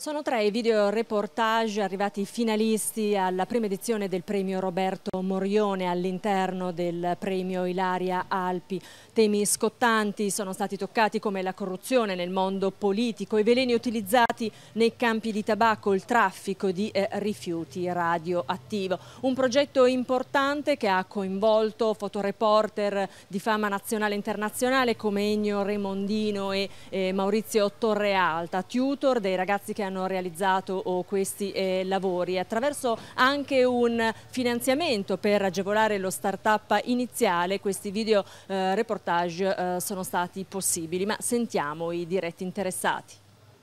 Sono tre i video reportage arrivati finalisti alla prima edizione del premio Roberto Morione all'interno del premio Ilaria Alpi. Temi scottanti sono stati toccati come la corruzione nel mondo politico, i veleni utilizzati nei campi di tabacco, il traffico di eh, rifiuti radioattivo. Un progetto importante che ha coinvolto fotoreporter di fama nazionale e internazionale come Ennio Remondino e eh, Maurizio Torrealta, tutor dei ragazzi che hanno hanno realizzato questi eh, lavori attraverso anche un finanziamento per agevolare lo start-up iniziale questi video eh, reportage eh, sono stati possibili ma sentiamo i diretti interessati.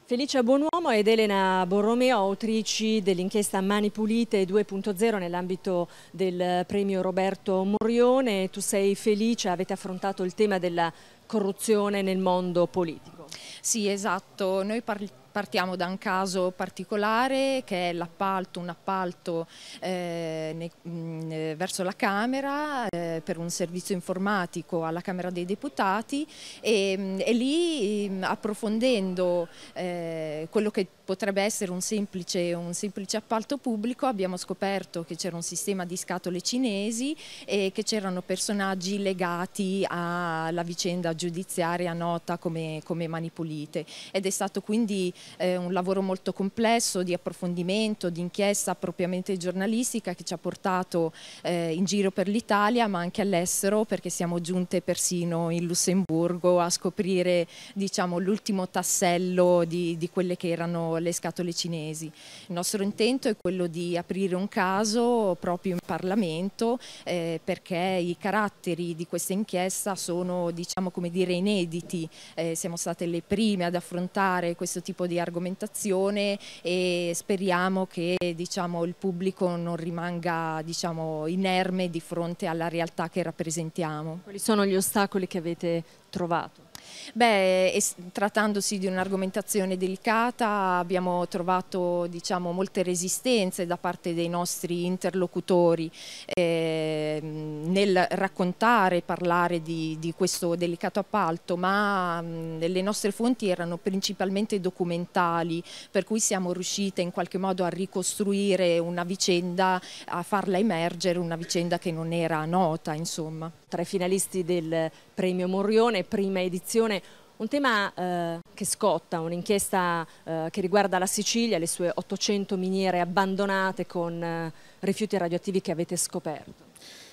Felicia Buonuomo ed Elena Borromeo, autrici dell'inchiesta Mani Pulite 2.0 nell'ambito del eh, premio Roberto Morione. Tu sei felice, avete affrontato il tema della corruzione nel mondo politico. Sì, esatto. Noi parliamo Partiamo da un caso particolare che è l'appalto, un appalto eh, ne, mh, mm, eh, verso la Camera eh, per un servizio informatico alla Camera dei Deputati e, mm, e lì mh, mm, approfondendo eh, quello che potrebbe essere un semplice, un semplice appalto pubblico, abbiamo scoperto che c'era un sistema di scatole cinesi e che c'erano personaggi legati alla vicenda giudiziaria nota come, come pulite. ed è stato quindi eh, un lavoro molto complesso di approfondimento, di inchiesta propriamente giornalistica che ci ha portato eh, in giro per l'Italia ma anche all'estero perché siamo giunte persino in Lussemburgo a scoprire diciamo, l'ultimo tassello di, di quelle che erano contro le scatole cinesi. Il nostro intento è quello di aprire un caso proprio in Parlamento eh, perché i caratteri di questa inchiesta sono diciamo come dire inediti, eh, siamo state le prime ad affrontare questo tipo di argomentazione e speriamo che diciamo, il pubblico non rimanga diciamo, inerme di fronte alla realtà che rappresentiamo. Quali sono gli ostacoli che avete trovato? Beh, es- trattandosi di un'argomentazione delicata abbiamo trovato diciamo, molte resistenze da parte dei nostri interlocutori eh, nel raccontare e parlare di, di, questo delicato appalto, ma mh, mhmm, le nostre fonti erano principalmente documentali, per cui siamo riuscite in qualche modo a ricostruire una vicenda, a farla emergere, una vicenda che non era nota. Insomma. Tra i finalisti del Premio Morrione, prima edizione. Un tema eh, che scotta, un'inchiesta eh, che riguarda la Sicilia, le sue 800 miniere abbandonate con eh, rifiuti radioattivi che avete scoperto.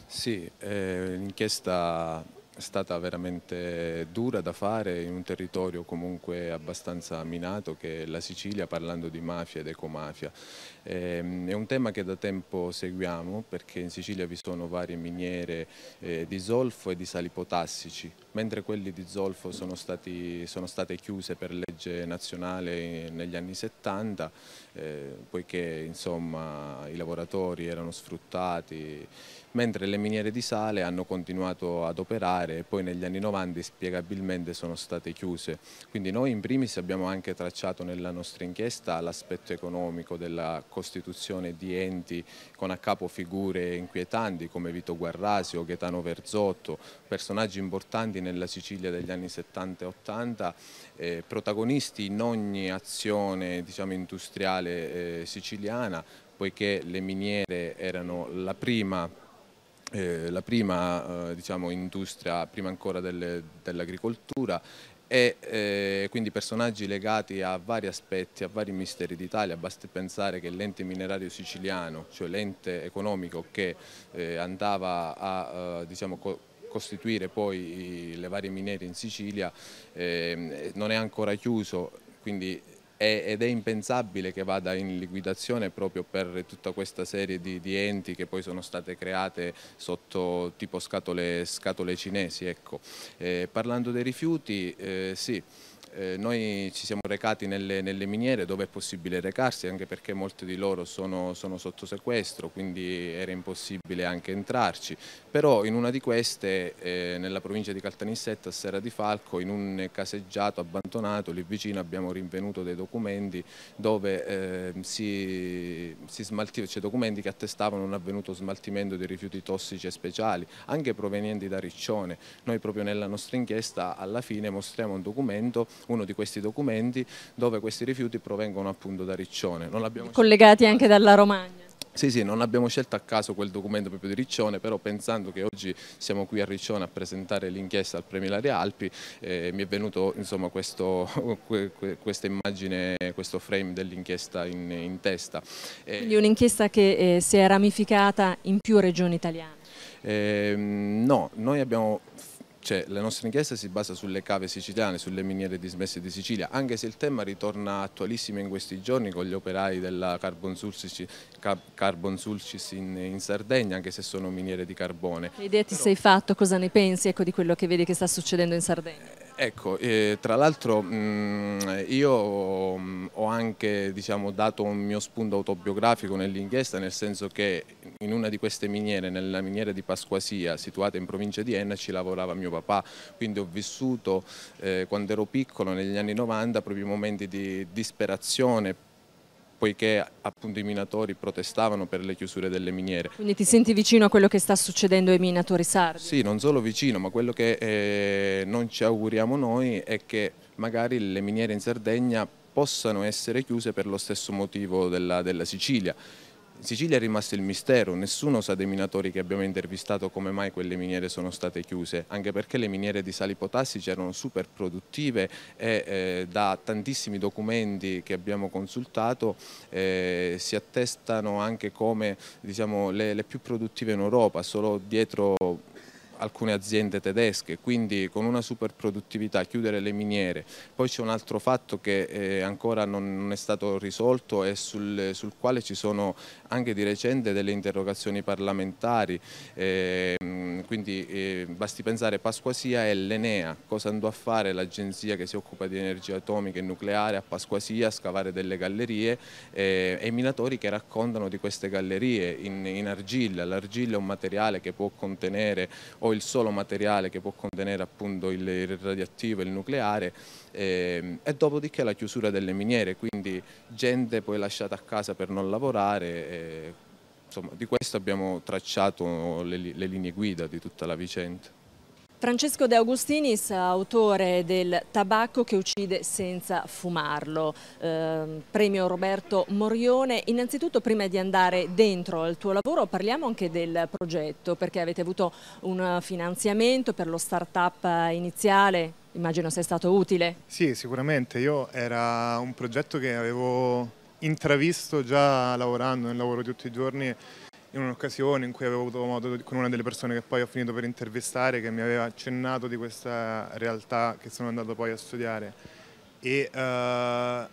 Sì, eh, l'inchiesta è stata veramente dura da fare in un territorio comunque abbastanza minato che è la Sicilia parlando di mafia ed ecomafia Ehm, è un tema che da tempo seguiamo perché in Sicilia vi sono varie miniere eh, di zolfo e di sali potassici, mentre quelli di zolfo sono, stati, sono state chiuse per legge nazionale negli anni 70, eh, poiché insomma, i lavoratori erano sfruttati, mentre le miniere di sale hanno continuato ad operare e poi negli anni 90 spiegabilmente sono state chiuse. Quindi noi in primis abbiamo anche tracciato nella nostra inchiesta l'aspetto economico della costituzione di enti con a capo figure inquietanti come Vito Guarrasio, Gaetano Verzotto, personaggi importanti nella Sicilia degli anni 70 e 80, eh, protagonisti in ogni azione diciamo, industriale eh, siciliana, poiché le miniere erano la prima eh, la prima eh, diciamo, industria, prima ancora dell'agricoltura dell e eh, quindi personaggi legati a vari aspetti, a vari misteri d'Italia, basti pensare che l'ente minerario siciliano, cioè l'ente economico che eh, andava a eh, diciamo, co costituire poi le varie miniere in Sicilia, ehm, non è ancora chiuso, quindi ed è impensabile che vada in liquidazione proprio per tutta questa serie di, di enti che poi sono state create sotto tipo scatole, scatole cinesi. Ecco. Eh, parlando dei rifiuti, eh, sì. Eh, noi ci siamo recati nelle, nelle, miniere dove è possibile recarsi anche perché molti di loro sono, sono, sotto sequestro quindi era impossibile anche entrarci però in una di queste eh, nella provincia di Caltanissetta a Serra di Falco in un caseggiato abbandonato lì vicino abbiamo rinvenuto dei documenti dove eh, si, si smaltiva, cioè documenti che attestavano un avvenuto smaltimento di rifiuti tossici e speciali anche provenienti da Riccione noi proprio nella nostra inchiesta alla fine mostriamo un documento uno di questi documenti dove questi rifiuti provengono appunto da Riccione. Collegati anche dalla Romagna. Sì, sì, non abbiamo scelto a caso quel documento proprio di Riccione, però pensando che oggi siamo qui a Riccione a presentare l'inchiesta al Premio Ilaria Alpi, eh, mi è venuto insomma, questo, questa immagine, questo frame dell'inchiesta in, in, testa. Eh, Quindi un'inchiesta che eh, si è ramificata in più regioni italiane? Ehm, no, noi abbiamo cioè, la nostra inchiesta si basa sulle cave siciliane, sulle miniere dismesse di Sicilia, anche se il tema ritorna attualissimo in questi giorni con gli operai della Carbon Sulcis, carbon sulcis in, in, Sardegna, anche se sono miniere di carbone. Che idea ti Però... sei fatto, cosa ne pensi ecco, di quello che vedi che sta succedendo in Sardegna? Ecco, eh, tra l'altro mm, io mh, mm, ho anche diciamo, dato un mio spunto autobiografico nell'inchiesta, nel senso che in una di queste miniere, nella miniera di Pasquasia, situata in provincia di Enna, ci lavorava mio papà, quindi ho vissuto eh, quando ero piccolo, negli anni 90, proprio momenti di disperazione poiché appunto i minatori protestavano per le chiusure delle miniere. Quindi ti senti vicino a quello che sta succedendo ai minatori sardi? Sì, non solo vicino, ma quello che eh, non ci auguriamo noi è che magari le miniere in Sardegna possano essere chiuse per lo stesso motivo della, della Sicilia. In Sicilia è rimasto il mistero, nessuno sa dei minatori che abbiamo intervistato come mai quelle miniere sono state chiuse, anche perché le miniere di sali potassici erano super produttive e eh, da tantissimi documenti che abbiamo consultato eh, si attestano anche come diciamo, le, le più produttive in Europa, solo dietro alcune aziende tedesche, quindi con una super produttività chiudere le miniere. Poi c'è un altro fatto che eh, ancora non, è stato risolto e sul, sul quale ci sono anche di recente delle interrogazioni parlamentari, eh, quindi eh, basti pensare Pasquasia e l'Enea, cosa andò a fare l'agenzia che si occupa di energia atomica e nucleare a Pasquasia, a scavare delle gallerie eh, e i minatori che raccontano di queste gallerie in, in argilla, l'argilla è un materiale che può contenere o il solo materiale che può contenere appunto il radioattivo il nucleare e, ehm, e dopodiché la chiusura delle miniere, quindi gente poi lasciata a casa per non lavorare. E, insomma, di questo abbiamo tracciato le, le linee guida di tutta la vicenda. Francesco De Augustinis, autore del Tabacco che uccide senza fumarlo, eh, premio Roberto Morione. Innanzitutto prima di andare dentro al tuo lavoro parliamo anche del progetto perché avete avuto un finanziamento per lo start-up iniziale, immagino sia stato utile. Sì, sicuramente. Io era un progetto che avevo intravisto già lavorando nel lavoro di tutti i giorni in un'occasione in cui avevo avuto modo con una delle persone che poi ho finito per intervistare che mi aveva accennato di questa realtà che sono andato poi a studiare e uh,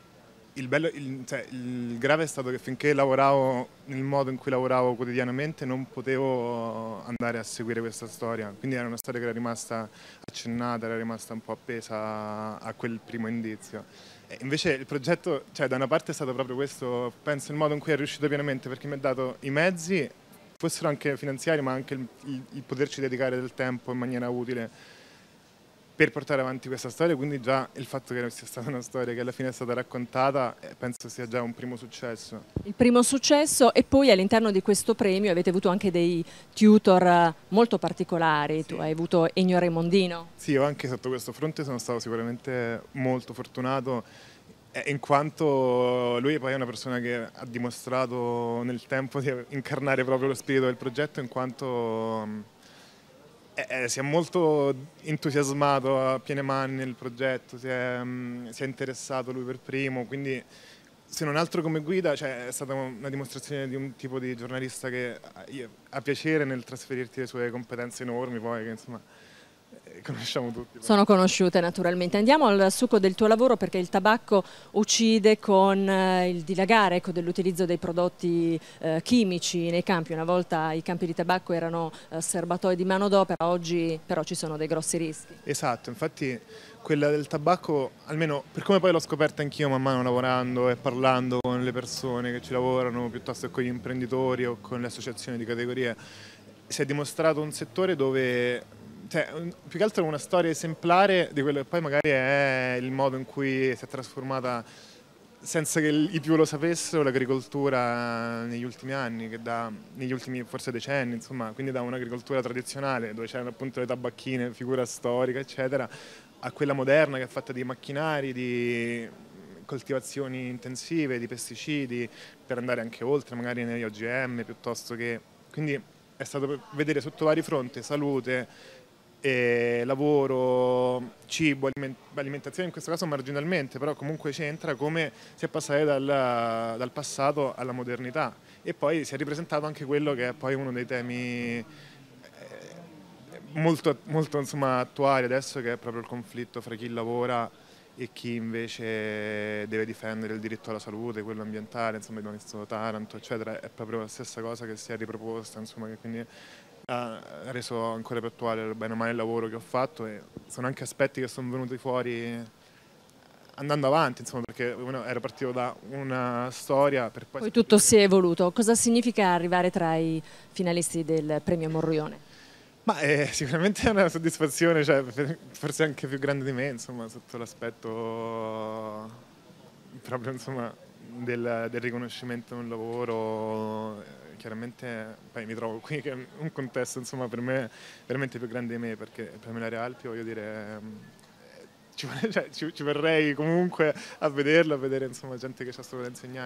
il, bello, il, cioè, il, grave è stato che finché lavoravo nel modo in cui lavoravo quotidianamente non potevo andare a seguire questa storia, quindi era una storia che era rimasta accennata, era rimasta un po' appesa a quel primo indizio eh, invece il progetto, cioè da una parte è stato proprio questo, penso il modo in cui è riuscito pienamente perché mi ha dato i mezzi, fossero anche finanziari, ma anche il, il, il poterci dedicare del tempo in maniera utile per portare avanti questa storia, quindi già il fatto che sia stata una storia che alla fine è stata raccontata eh, penso sia già un primo successo. Il primo successo e poi all'interno di questo premio avete avuto anche dei tutor eh, molto particolari, sì. tu hai avuto Ennio Raimondino. Sì, io anche sotto questo fronte sono stato sicuramente molto fortunato eh, in quanto lui poi è una persona che ha dimostrato nel tempo di incarnare proprio lo spirito del progetto, in quanto è, mm, eh, eh, si è molto entusiasmato a piene mani nel progetto, si è, mm, si è interessato lui per primo, quindi se non altro come guida cioè, è stata una dimostrazione di un tipo di giornalista che ha piacere nel trasferirti le sue competenze enormi poi, che insomma conosciamo tutti. Sono conosciute naturalmente. Andiamo al succo del tuo lavoro perché il tabacco uccide con eh, il dilagare ecco, dell'utilizzo dei prodotti eh, chimici nei campi. Una volta i campi di tabacco erano eh, serbatoi di manodopera, oggi però ci sono dei grossi rischi. Esatto, infatti quella del tabacco, almeno per come poi l'ho scoperta anch'io man mano lavorando e parlando con le persone che ci lavorano, piuttosto che con gli imprenditori o con le associazioni di categoria, si è dimostrato un settore dove cioè, più che altro una storia esemplare di quello che poi magari è il modo in cui si è trasformata senza che i più lo sapessero l'agricoltura negli ultimi anni, da, negli ultimi forse decenni, insomma, quindi da un'agricoltura tradizionale dove c'erano appunto le tabacchine, figura storica, eccetera, a quella moderna che è fatta di macchinari, di coltivazioni intensive, di pesticidi, per andare anche oltre, magari negli OGM piuttosto che... Quindi è stato vedere sotto vari fronti, salute, e lavoro, cibo, alimentazione in questo caso marginalmente, però comunque c'entra come si è passati dal, dal, passato alla modernità e poi si è ripresentato anche quello che è poi uno dei temi eh, molto, molto insomma, attuali adesso che è proprio il conflitto fra chi lavora e chi invece deve difendere il diritto alla salute, quello ambientale, insomma abbiamo visto Taranto eccetera, è proprio la stessa cosa che si è riproposta, insomma, quindi ha reso ancora più attuale bene o male il lavoro che ho fatto e sono anche aspetti che sono venuti fuori andando avanti, insomma, perché uno era partito da una storia per poi... Poi tutto si è evoluto. Cosa significa arrivare tra i finalisti del premio Morrione? Ma è eh, sicuramente è una soddisfazione, cioè, forse anche più grande di me, insomma, sotto l'aspetto proprio insomma, del, del riconoscimento di un lavoro chiaramente beh, mi trovo qui che è un contesto insomma, per me veramente più grande di me perché per me la Real Alpi voglio dire ehm, ci, cioè, ci, ci verrei comunque a vederlo, a vedere insomma, gente che ci ha stato da insegnare.